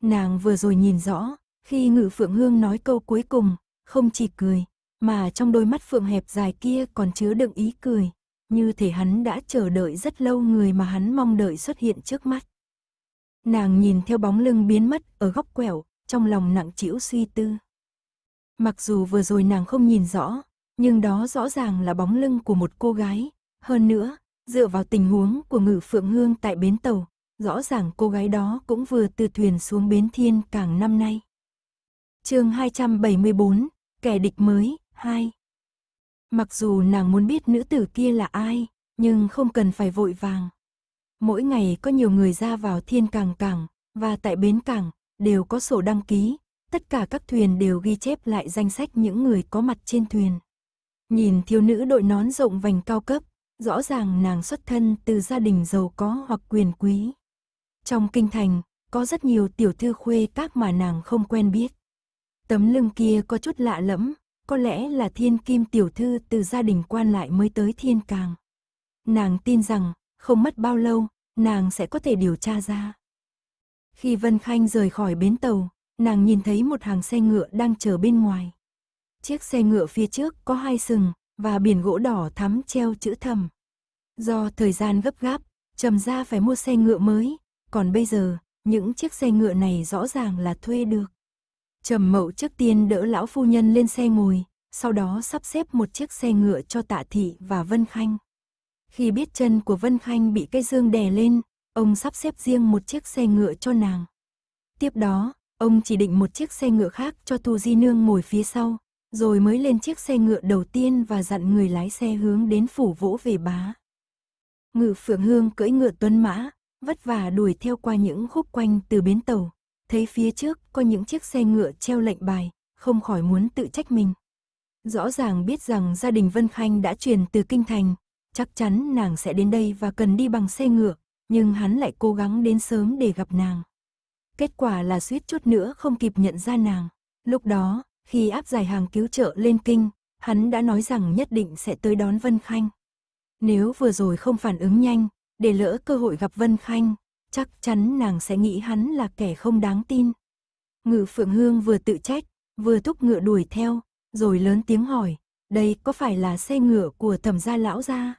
Nàng vừa rồi nhìn rõ, khi ngự phượng hương nói câu cuối cùng, không chỉ cười, mà trong đôi mắt phượng hẹp dài kia còn chứa đựng ý cười, như thể hắn đã chờ đợi rất lâu người mà hắn mong đợi xuất hiện trước mắt. Nàng nhìn theo bóng lưng biến mất ở góc quẻo, trong lòng nặng trĩu suy tư. Mặc dù vừa rồi nàng không nhìn rõ, nhưng đó rõ ràng là bóng lưng của một cô gái. Hơn nữa, dựa vào tình huống của ngự phượng hương tại bến tàu, rõ ràng cô gái đó cũng vừa từ thuyền xuống bến thiên cảng năm nay. chương 274, Kẻ địch mới, 2 Mặc dù nàng muốn biết nữ tử kia là ai, nhưng không cần phải vội vàng. Mỗi ngày có nhiều người ra vào thiên cảng cảng, và tại bến cảng, đều có sổ đăng ký, tất cả các thuyền đều ghi chép lại danh sách những người có mặt trên thuyền. Nhìn thiếu nữ đội nón rộng vành cao cấp, rõ ràng nàng xuất thân từ gia đình giàu có hoặc quyền quý. Trong kinh thành, có rất nhiều tiểu thư khuê các mà nàng không quen biết. Tấm lưng kia có chút lạ lẫm, có lẽ là thiên kim tiểu thư từ gia đình quan lại mới tới thiên càng. Nàng tin rằng, không mất bao lâu, nàng sẽ có thể điều tra ra. Khi Vân Khanh rời khỏi bến tàu, nàng nhìn thấy một hàng xe ngựa đang chờ bên ngoài. Chiếc xe ngựa phía trước có hai sừng, và biển gỗ đỏ thắm treo chữ thầm. Do thời gian gấp gáp, trầm ra phải mua xe ngựa mới, còn bây giờ, những chiếc xe ngựa này rõ ràng là thuê được. Trầm mậu trước tiên đỡ lão phu nhân lên xe ngồi, sau đó sắp xếp một chiếc xe ngựa cho tạ thị và Vân Khanh. Khi biết chân của Vân Khanh bị cây dương đè lên, ông sắp xếp riêng một chiếc xe ngựa cho nàng. Tiếp đó, Ông chỉ định một chiếc xe ngựa khác cho Tu Di Nương ngồi phía sau, rồi mới lên chiếc xe ngựa đầu tiên và dặn người lái xe hướng đến phủ vỗ về bá. Ngự Phượng Hương cưỡi ngựa tuấn mã, vất vả đuổi theo qua những khúc quanh từ bến tàu, thấy phía trước có những chiếc xe ngựa treo lệnh bài, không khỏi muốn tự trách mình. Rõ ràng biết rằng gia đình Vân Khanh đã truyền từ Kinh Thành, chắc chắn nàng sẽ đến đây và cần đi bằng xe ngựa, nhưng hắn lại cố gắng đến sớm để gặp nàng kết quả là suýt chút nữa không kịp nhận ra nàng. Lúc đó, khi áp giải hàng cứu trợ lên kinh, hắn đã nói rằng nhất định sẽ tới đón Vân Khanh. Nếu vừa rồi không phản ứng nhanh, để lỡ cơ hội gặp Vân Khanh, chắc chắn nàng sẽ nghĩ hắn là kẻ không đáng tin. Ngự Phượng Hương vừa tự trách, vừa thúc ngựa đuổi theo, rồi lớn tiếng hỏi, đây có phải là xe ngựa của thẩm gia lão gia?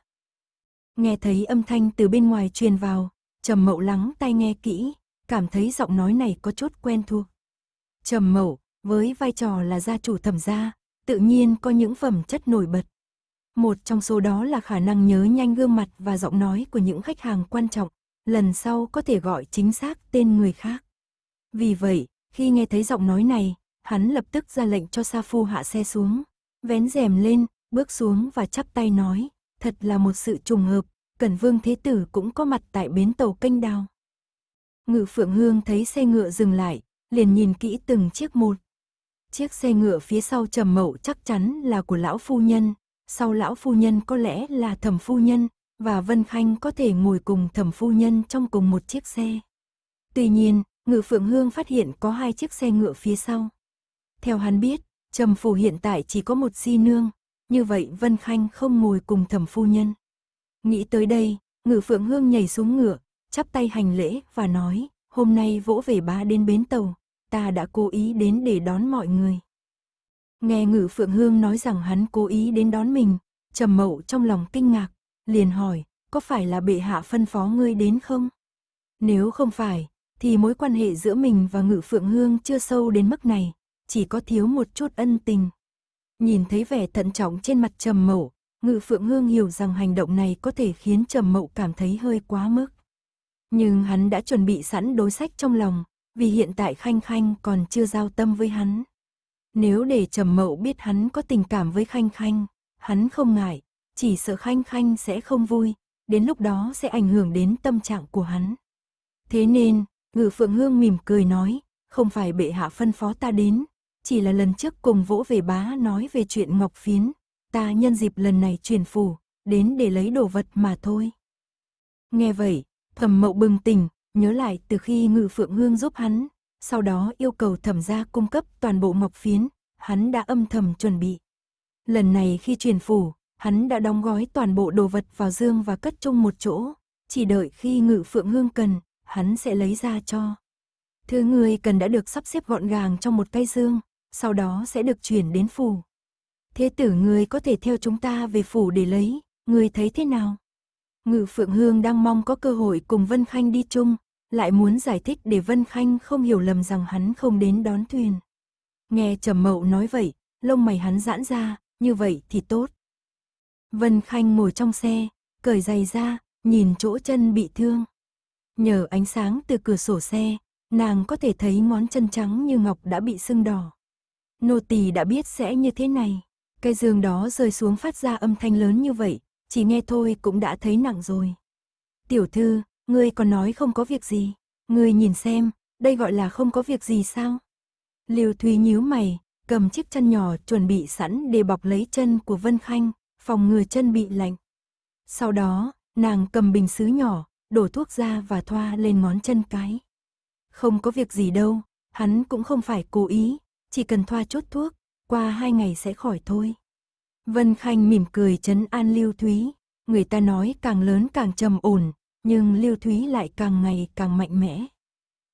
Nghe thấy âm thanh từ bên ngoài truyền vào, trầm mậu lắng tai nghe kỹ, cảm thấy giọng nói này có chút quen thuộc. Trầm mẫu, với vai trò là gia chủ thẩm gia, tự nhiên có những phẩm chất nổi bật. Một trong số đó là khả năng nhớ nhanh gương mặt và giọng nói của những khách hàng quan trọng, lần sau có thể gọi chính xác tên người khác. Vì vậy, khi nghe thấy giọng nói này, hắn lập tức ra lệnh cho Sa Phu hạ xe xuống, vén rèm lên, bước xuống và chắp tay nói, thật là một sự trùng hợp, Cẩn Vương Thế Tử cũng có mặt tại bến tàu canh đào. Ngự Phượng Hương thấy xe ngựa dừng lại, liền nhìn kỹ từng chiếc một. Chiếc xe ngựa phía sau trầm mậu chắc chắn là của lão phu nhân, sau lão phu nhân có lẽ là thẩm phu nhân, và Vân Khanh có thể ngồi cùng thẩm phu nhân trong cùng một chiếc xe. Tuy nhiên, Ngự Phượng Hương phát hiện có hai chiếc xe ngựa phía sau. Theo hắn biết, Trầm Phủ hiện tại chỉ có một si nương, như vậy Vân Khanh không ngồi cùng thẩm phu nhân. Nghĩ tới đây, Ngự Phượng Hương nhảy xuống ngựa, chắp tay hành lễ và nói, hôm nay vỗ về ba đến bến tàu, ta đã cố ý đến để đón mọi người. Nghe ngự phượng hương nói rằng hắn cố ý đến đón mình, trầm mậu trong lòng kinh ngạc, liền hỏi, có phải là bệ hạ phân phó ngươi đến không? Nếu không phải, thì mối quan hệ giữa mình và ngự phượng hương chưa sâu đến mức này, chỉ có thiếu một chút ân tình. Nhìn thấy vẻ thận trọng trên mặt trầm mậu, ngự phượng hương hiểu rằng hành động này có thể khiến trầm mậu cảm thấy hơi quá mức. Nhưng hắn đã chuẩn bị sẵn đối sách trong lòng, vì hiện tại Khanh Khanh còn chưa giao tâm với hắn. Nếu để Trầm Mậu biết hắn có tình cảm với Khanh Khanh, hắn không ngại, chỉ sợ Khanh Khanh sẽ không vui, đến lúc đó sẽ ảnh hưởng đến tâm trạng của hắn. Thế nên, Ngự Phượng Hương mỉm cười nói, không phải bệ hạ phân phó ta đến, chỉ là lần trước cùng vỗ về bá nói về chuyện ngọc phiến, ta nhân dịp lần này chuyển phủ, đến để lấy đồ vật mà thôi. Nghe vậy, Thẩm mậu bừng tỉnh, nhớ lại từ khi ngự phượng hương giúp hắn, sau đó yêu cầu thẩm gia cung cấp toàn bộ ngọc phiến, hắn đã âm thầm chuẩn bị. Lần này khi truyền phủ, hắn đã đóng gói toàn bộ đồ vật vào dương và cất chung một chỗ, chỉ đợi khi ngự phượng hương cần, hắn sẽ lấy ra cho. Thứ người cần đã được sắp xếp gọn gàng trong một cây dương, sau đó sẽ được chuyển đến phủ. Thế tử người có thể theo chúng ta về phủ để lấy, người thấy thế nào? Ngự Phượng Hương đang mong có cơ hội cùng Vân Khanh đi chung, lại muốn giải thích để Vân Khanh không hiểu lầm rằng hắn không đến đón thuyền. Nghe Trầm Mậu nói vậy, lông mày hắn giãn ra, như vậy thì tốt. Vân Khanh ngồi trong xe, cởi giày ra, nhìn chỗ chân bị thương. Nhờ ánh sáng từ cửa sổ xe, nàng có thể thấy ngón chân trắng như ngọc đã bị sưng đỏ. Nô tỳ đã biết sẽ như thế này. Cái giường đó rơi xuống phát ra âm thanh lớn như vậy, chỉ nghe thôi cũng đã thấy nặng rồi. Tiểu thư, ngươi còn nói không có việc gì, ngươi nhìn xem, đây gọi là không có việc gì sao? liều Thúy nhíu mày, cầm chiếc chân nhỏ chuẩn bị sẵn để bọc lấy chân của Vân Khanh, phòng ngừa chân bị lạnh. Sau đó, nàng cầm bình sứ nhỏ, đổ thuốc ra và thoa lên ngón chân cái. Không có việc gì đâu, hắn cũng không phải cố ý, chỉ cần thoa chút thuốc, qua hai ngày sẽ khỏi thôi. Vân Khanh mỉm cười chấn an Lưu Thúy. Người ta nói càng lớn càng trầm ổn, nhưng Lưu Thúy lại càng ngày càng mạnh mẽ.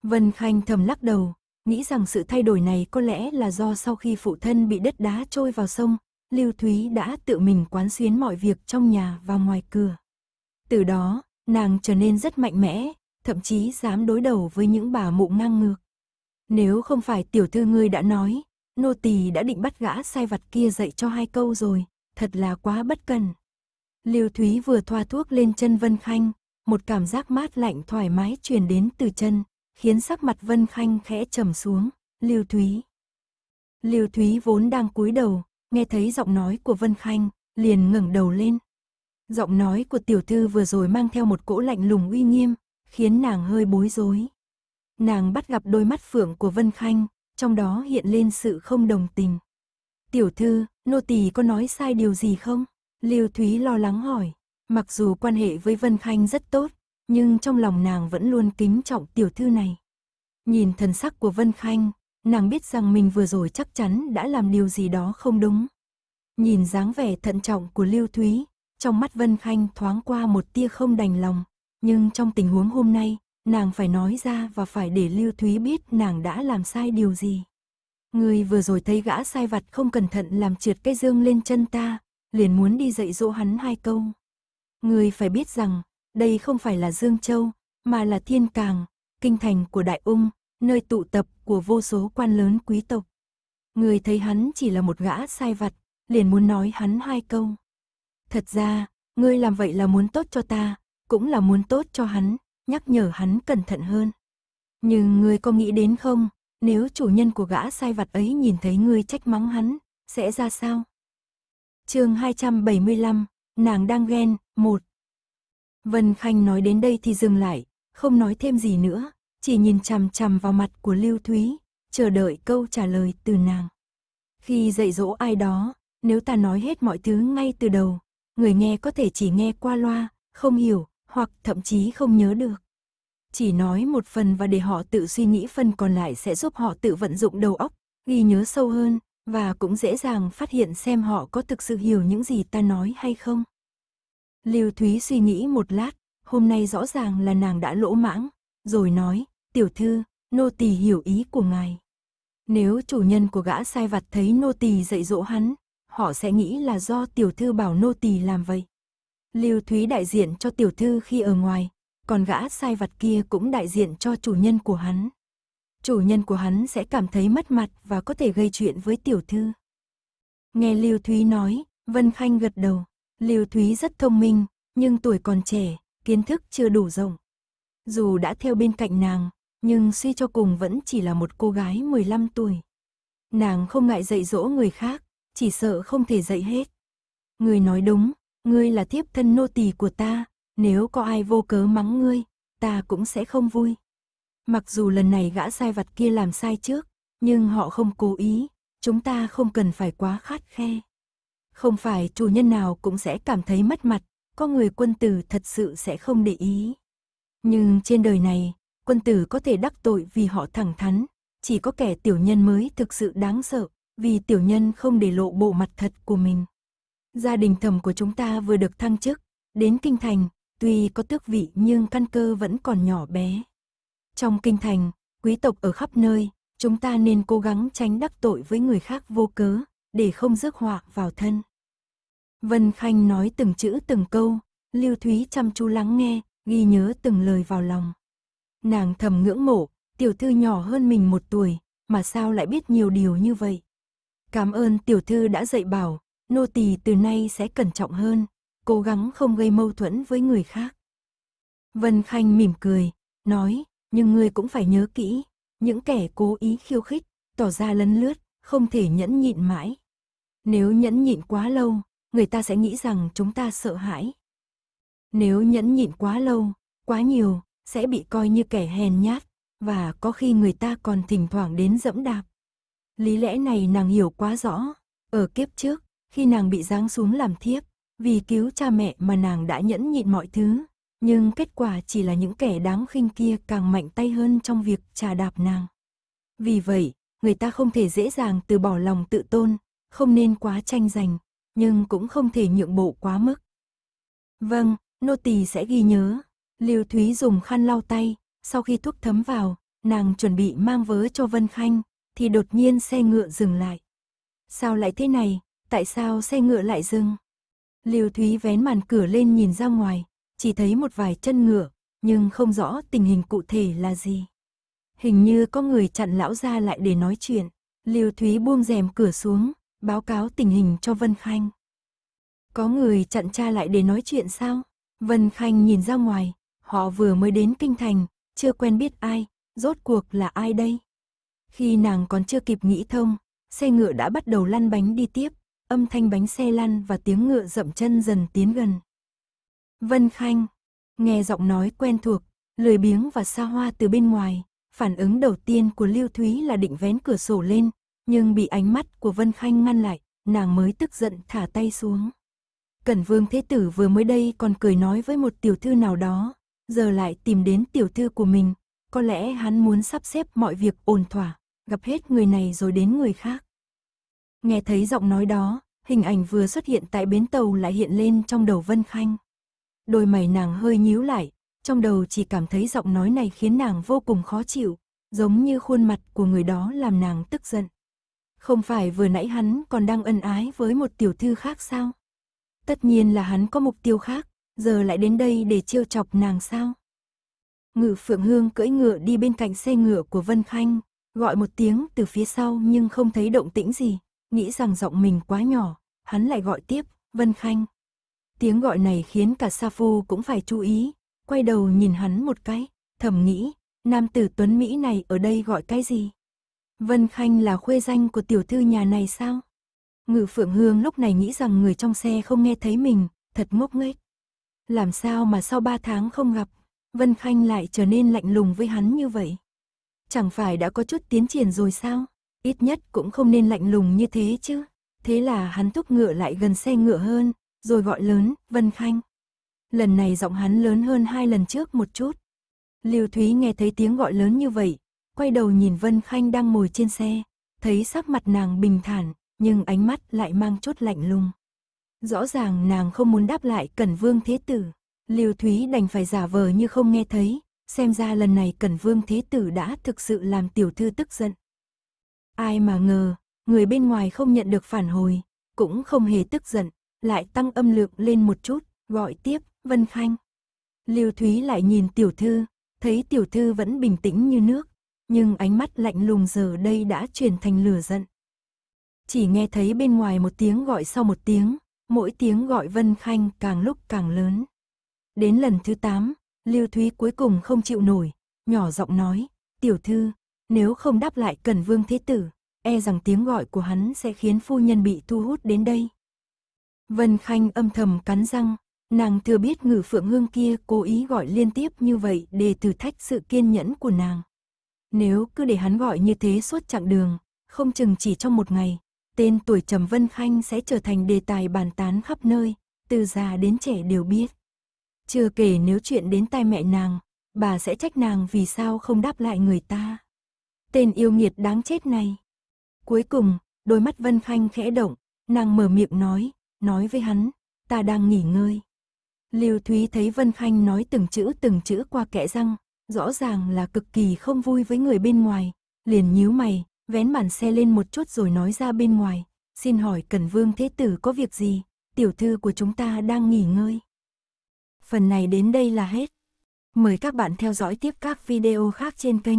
Vân Khanh thầm lắc đầu, nghĩ rằng sự thay đổi này có lẽ là do sau khi phụ thân bị đất đá trôi vào sông, Lưu Thúy đã tự mình quán xuyến mọi việc trong nhà và ngoài cửa. Từ đó, nàng trở nên rất mạnh mẽ, thậm chí dám đối đầu với những bà mụ ngang ngược. Nếu không phải tiểu thư ngươi đã nói, Nô tỳ đã định bắt gã sai vặt kia dạy cho hai câu rồi, thật là quá bất cần. Liêu Thúy vừa thoa thuốc lên chân Vân Khanh, một cảm giác mát lạnh thoải mái truyền đến từ chân, khiến sắc mặt Vân Khanh khẽ trầm xuống, Liêu Thúy. Liêu Thúy vốn đang cúi đầu, nghe thấy giọng nói của Vân Khanh, liền ngẩng đầu lên. Giọng nói của tiểu thư vừa rồi mang theo một cỗ lạnh lùng uy nghiêm, khiến nàng hơi bối rối. Nàng bắt gặp đôi mắt phượng của Vân Khanh, trong đó hiện lên sự không đồng tình. Tiểu thư, nô tỳ có nói sai điều gì không? lưu Thúy lo lắng hỏi, mặc dù quan hệ với Vân Khanh rất tốt, nhưng trong lòng nàng vẫn luôn kính trọng tiểu thư này. Nhìn thần sắc của Vân Khanh, nàng biết rằng mình vừa rồi chắc chắn đã làm điều gì đó không đúng. Nhìn dáng vẻ thận trọng của lưu Thúy, trong mắt Vân Khanh thoáng qua một tia không đành lòng, nhưng trong tình huống hôm nay, nàng phải nói ra và phải để Lưu Thúy biết nàng đã làm sai điều gì. Người vừa rồi thấy gã sai vặt không cẩn thận làm trượt cái dương lên chân ta, liền muốn đi dạy dỗ hắn hai câu. Người phải biết rằng, đây không phải là Dương Châu, mà là Thiên Càng, kinh thành của Đại Ung, nơi tụ tập của vô số quan lớn quý tộc. Người thấy hắn chỉ là một gã sai vặt, liền muốn nói hắn hai câu. Thật ra, ngươi làm vậy là muốn tốt cho ta, cũng là muốn tốt cho hắn, nhắc nhở hắn cẩn thận hơn. Nhưng ngươi có nghĩ đến không, nếu chủ nhân của gã sai vặt ấy nhìn thấy ngươi trách mắng hắn, sẽ ra sao? chương 275, nàng đang ghen, một Vân Khanh nói đến đây thì dừng lại, không nói thêm gì nữa, chỉ nhìn chằm chằm vào mặt của Lưu Thúy, chờ đợi câu trả lời từ nàng. Khi dạy dỗ ai đó, nếu ta nói hết mọi thứ ngay từ đầu, người nghe có thể chỉ nghe qua loa, không hiểu, hoặc thậm chí không nhớ được. Chỉ nói một phần và để họ tự suy nghĩ phần còn lại sẽ giúp họ tự vận dụng đầu óc, ghi nhớ sâu hơn, và cũng dễ dàng phát hiện xem họ có thực sự hiểu những gì ta nói hay không. Lưu Thúy suy nghĩ một lát, hôm nay rõ ràng là nàng đã lỗ mãng, rồi nói, tiểu thư, nô tỳ hiểu ý của ngài. Nếu chủ nhân của gã sai vặt thấy nô tỳ dạy dỗ hắn, họ sẽ nghĩ là do tiểu thư bảo nô tỳ làm vậy. Lưu Thúy đại diện cho tiểu thư khi ở ngoài, còn gã sai vặt kia cũng đại diện cho chủ nhân của hắn. Chủ nhân của hắn sẽ cảm thấy mất mặt và có thể gây chuyện với tiểu thư. Nghe Lưu Thúy nói, Vân Khanh gật đầu. Lưu Thúy rất thông minh, nhưng tuổi còn trẻ, kiến thức chưa đủ rộng. Dù đã theo bên cạnh nàng, nhưng suy cho cùng vẫn chỉ là một cô gái 15 tuổi. Nàng không ngại dạy dỗ người khác, chỉ sợ không thể dạy hết. Người nói đúng, ngươi là thiếp thân nô tỳ của ta, nếu có ai vô cớ mắng ngươi, ta cũng sẽ không vui. Mặc dù lần này gã sai vặt kia làm sai trước, nhưng họ không cố ý, chúng ta không cần phải quá khát khe. Không phải chủ nhân nào cũng sẽ cảm thấy mất mặt, có người quân tử thật sự sẽ không để ý. Nhưng trên đời này, quân tử có thể đắc tội vì họ thẳng thắn, chỉ có kẻ tiểu nhân mới thực sự đáng sợ, vì tiểu nhân không để lộ bộ mặt thật của mình. Gia đình thẩm của chúng ta vừa được thăng chức, đến kinh thành, tuy có tước vị nhưng căn cơ vẫn còn nhỏ bé. Trong kinh thành, quý tộc ở khắp nơi, chúng ta nên cố gắng tránh đắc tội với người khác vô cớ, để không rước họa vào thân. Vân Khanh nói từng chữ từng câu, Lưu Thúy chăm chú lắng nghe, ghi nhớ từng lời vào lòng. Nàng thầm ngưỡng mộ, tiểu thư nhỏ hơn mình một tuổi, mà sao lại biết nhiều điều như vậy. Cảm ơn tiểu thư đã dạy bảo, Nô tỳ từ nay sẽ cẩn trọng hơn, cố gắng không gây mâu thuẫn với người khác. Vân Khanh mỉm cười, nói, nhưng ngươi cũng phải nhớ kỹ, những kẻ cố ý khiêu khích, tỏ ra lấn lướt, không thể nhẫn nhịn mãi. Nếu nhẫn nhịn quá lâu, người ta sẽ nghĩ rằng chúng ta sợ hãi. Nếu nhẫn nhịn quá lâu, quá nhiều, sẽ bị coi như kẻ hèn nhát, và có khi người ta còn thỉnh thoảng đến dẫm đạp. Lý lẽ này nàng hiểu quá rõ, ở kiếp trước, khi nàng bị giáng xuống làm thiếp, vì cứu cha mẹ mà nàng đã nhẫn nhịn mọi thứ, nhưng kết quả chỉ là những kẻ đáng khinh kia càng mạnh tay hơn trong việc trà đạp nàng. Vì vậy, người ta không thể dễ dàng từ bỏ lòng tự tôn, không nên quá tranh giành, nhưng cũng không thể nhượng bộ quá mức. Vâng, nô tỳ sẽ ghi nhớ. Liêu Thúy dùng khăn lau tay, sau khi thuốc thấm vào, nàng chuẩn bị mang vớ cho Vân Khanh, thì đột nhiên xe ngựa dừng lại. Sao lại thế này? tại sao xe ngựa lại dừng? Lưu Thúy vén màn cửa lên nhìn ra ngoài, chỉ thấy một vài chân ngựa, nhưng không rõ tình hình cụ thể là gì. Hình như có người chặn lão ra lại để nói chuyện, Lưu Thúy buông rèm cửa xuống, báo cáo tình hình cho Vân Khanh. Có người chặn cha lại để nói chuyện sao? Vân Khanh nhìn ra ngoài, họ vừa mới đến kinh thành, chưa quen biết ai, rốt cuộc là ai đây? Khi nàng còn chưa kịp nghĩ thông, xe ngựa đã bắt đầu lăn bánh đi tiếp, âm thanh bánh xe lăn và tiếng ngựa dậm chân dần tiến gần. Vân Khanh, nghe giọng nói quen thuộc, lười biếng và xa hoa từ bên ngoài, phản ứng đầu tiên của Lưu Thúy là định vén cửa sổ lên, nhưng bị ánh mắt của Vân Khanh ngăn lại, nàng mới tức giận thả tay xuống. Cẩn Vương Thế Tử vừa mới đây còn cười nói với một tiểu thư nào đó, giờ lại tìm đến tiểu thư của mình, có lẽ hắn muốn sắp xếp mọi việc ổn thỏa, gặp hết người này rồi đến người khác. Nghe thấy giọng nói đó, hình ảnh vừa xuất hiện tại bến tàu lại hiện lên trong đầu Vân Khanh. Đôi mày nàng hơi nhíu lại, trong đầu chỉ cảm thấy giọng nói này khiến nàng vô cùng khó chịu, giống như khuôn mặt của người đó làm nàng tức giận. Không phải vừa nãy hắn còn đang ân ái với một tiểu thư khác sao? Tất nhiên là hắn có mục tiêu khác, giờ lại đến đây để chiêu chọc nàng sao? Ngự Phượng Hương cưỡi ngựa đi bên cạnh xe ngựa của Vân Khanh, gọi một tiếng từ phía sau nhưng không thấy động tĩnh gì nghĩ rằng giọng mình quá nhỏ, hắn lại gọi tiếp, Vân Khanh. Tiếng gọi này khiến cả Sa Phu cũng phải chú ý, quay đầu nhìn hắn một cái, thầm nghĩ, nam tử tuấn Mỹ này ở đây gọi cái gì? Vân Khanh là khuê danh của tiểu thư nhà này sao? Ngự Phượng Hương lúc này nghĩ rằng người trong xe không nghe thấy mình, thật ngốc nghếch. Làm sao mà sau ba tháng không gặp, Vân Khanh lại trở nên lạnh lùng với hắn như vậy? Chẳng phải đã có chút tiến triển rồi sao? ít nhất cũng không nên lạnh lùng như thế chứ. Thế là hắn thúc ngựa lại gần xe ngựa hơn, rồi gọi lớn, Vân Khanh. Lần này giọng hắn lớn hơn hai lần trước một chút. Lưu Thúy nghe thấy tiếng gọi lớn như vậy, quay đầu nhìn Vân Khanh đang ngồi trên xe, thấy sắc mặt nàng bình thản, nhưng ánh mắt lại mang chút lạnh lùng. Rõ ràng nàng không muốn đáp lại Cẩn Vương Thế Tử. Lưu Thúy đành phải giả vờ như không nghe thấy, xem ra lần này Cẩn Vương Thế Tử đã thực sự làm tiểu thư tức giận. Ai mà ngờ, người bên ngoài không nhận được phản hồi, cũng không hề tức giận, lại tăng âm lượng lên một chút, gọi tiếp, Vân Khanh. Lưu Thúy lại nhìn tiểu thư, thấy tiểu thư vẫn bình tĩnh như nước, nhưng ánh mắt lạnh lùng giờ đây đã chuyển thành lửa giận. Chỉ nghe thấy bên ngoài một tiếng gọi sau một tiếng, mỗi tiếng gọi Vân Khanh càng lúc càng lớn. Đến lần thứ 8, Lưu Thúy cuối cùng không chịu nổi, nhỏ giọng nói, tiểu thư, nếu không đáp lại cần vương thế tử, e rằng tiếng gọi của hắn sẽ khiến phu nhân bị thu hút đến đây. Vân Khanh âm thầm cắn răng, nàng thừa biết ngử phượng hương kia cố ý gọi liên tiếp như vậy để thử thách sự kiên nhẫn của nàng. Nếu cứ để hắn gọi như thế suốt chặng đường, không chừng chỉ trong một ngày, tên tuổi Trầm Vân Khanh sẽ trở thành đề tài bàn tán khắp nơi, từ già đến trẻ đều biết. Chưa kể nếu chuyện đến tai mẹ nàng, bà sẽ trách nàng vì sao không đáp lại người ta. Tên yêu nghiệt đáng chết này. Cuối cùng, đôi mắt Vân Khanh khẽ động, nàng mở miệng nói, nói với hắn, ta đang nghỉ ngơi. liêu Thúy thấy Vân Khanh nói từng chữ từng chữ qua kẽ răng, rõ ràng là cực kỳ không vui với người bên ngoài, liền nhíu mày, vén bản xe lên một chút rồi nói ra bên ngoài, xin hỏi Cần Vương Thế Tử có việc gì, tiểu thư của chúng ta đang nghỉ ngơi. Phần này đến đây là hết. Mời các bạn theo dõi tiếp các video khác trên kênh.